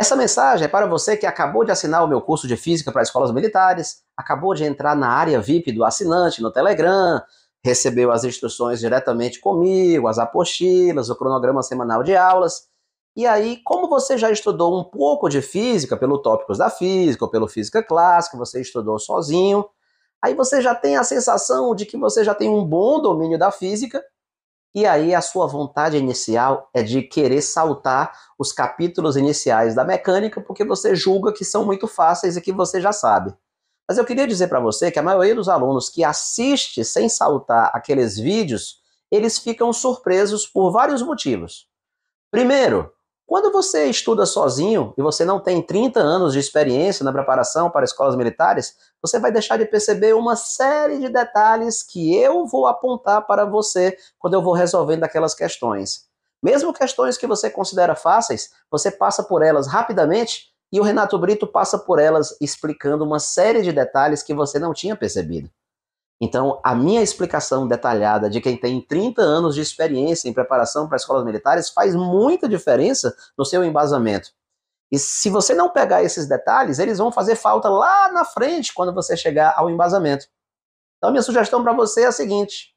Essa mensagem é para você que acabou de assinar o meu curso de Física para Escolas Militares, acabou de entrar na área VIP do assinante no Telegram, recebeu as instruções diretamente comigo, as apostilas, o cronograma semanal de aulas. E aí, como você já estudou um pouco de física pelo Tópicos da Física ou pelo Física Clássica, você estudou sozinho, aí você já tem a sensação de que você já tem um bom domínio da física e aí a sua vontade inicial é de querer saltar os capítulos iniciais da mecânica porque você julga que são muito fáceis e que você já sabe. Mas eu queria dizer para você que a maioria dos alunos que assiste sem saltar aqueles vídeos, eles ficam surpresos por vários motivos. Primeiro, quando você estuda sozinho e você não tem 30 anos de experiência na preparação para escolas militares, você vai deixar de perceber uma série de detalhes que eu vou apontar para você quando eu vou resolvendo aquelas questões. Mesmo questões que você considera fáceis, você passa por elas rapidamente e o Renato Brito passa por elas explicando uma série de detalhes que você não tinha percebido. Então, a minha explicação detalhada de quem tem 30 anos de experiência em preparação para escolas militares faz muita diferença no seu embasamento. E se você não pegar esses detalhes, eles vão fazer falta lá na frente quando você chegar ao embasamento. Então, minha sugestão para você é a seguinte: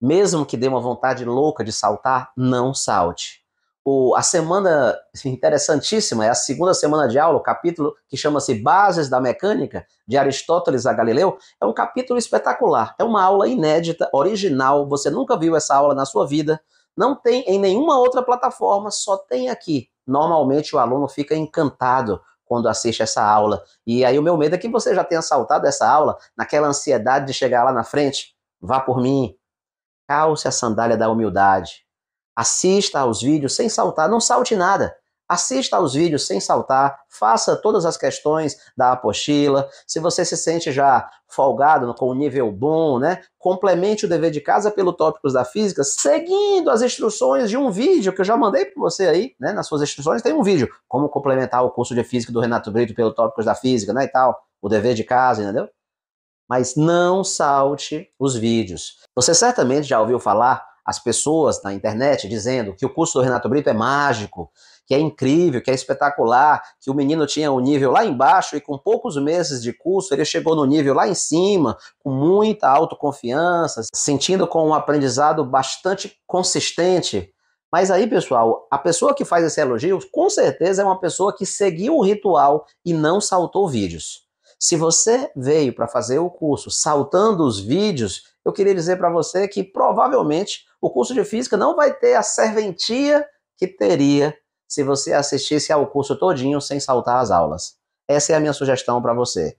mesmo que dê uma vontade louca de saltar, não salte o, a semana interessantíssima, é a segunda semana de aula, o capítulo que chama-se Bases da Mecânica, de Aristóteles a Galileu, é um capítulo espetacular, é uma aula inédita, original, você nunca viu essa aula na sua vida, não tem em nenhuma outra plataforma, só tem aqui. Normalmente o aluno fica encantado quando assiste essa aula. E aí o meu medo é que você já tenha saltado essa aula naquela ansiedade de chegar lá na frente, vá por mim, calce a sandália da humildade Assista aos vídeos sem saltar, não salte nada. Assista aos vídeos sem saltar, faça todas as questões da apostila. Se você se sente já folgado com um nível bom, né? Complemente o dever de casa pelo tópicos da física, seguindo as instruções de um vídeo que eu já mandei para você aí, né? Nas suas instruções tem um vídeo como complementar o curso de física do Renato Brito pelo tópicos da física, né, e tal. O dever de casa, entendeu? Mas não salte os vídeos. Você certamente já ouviu falar as pessoas na internet dizendo que o curso do Renato Brito é mágico, que é incrível, que é espetacular, que o menino tinha um nível lá embaixo e com poucos meses de curso ele chegou no nível lá em cima, com muita autoconfiança, sentindo com um aprendizado bastante consistente. Mas aí, pessoal, a pessoa que faz esse elogio, com certeza é uma pessoa que seguiu o ritual e não saltou vídeos. Se você veio para fazer o curso saltando os vídeos, eu queria dizer para você que provavelmente o curso de física não vai ter a serventia que teria se você assistisse ao curso todinho sem saltar as aulas. Essa é a minha sugestão para você.